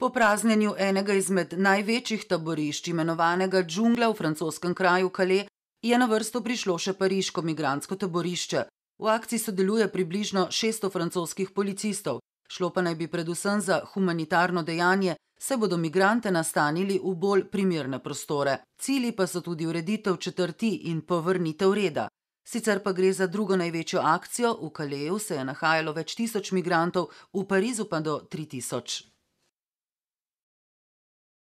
Po praznjenju enega izmed največjih taborišč imenovanega džungla v francoskem kraju Kale je na vrsto prišlo še pariško migransko taborišče. V akciji sodeluje približno 600 francoskih policistov, šlo pa naj bi predvsem za humanitarno dejanje, se bodo migrante nastanili v bolj primerne prostore. Cili pa so tudi ureditev četrti in povrnitev reda. Sicer pa gre za drugo največjo akcijo, v Kaleju se je nahajalo več tisoč migrantov, v Parizu pa do 3000.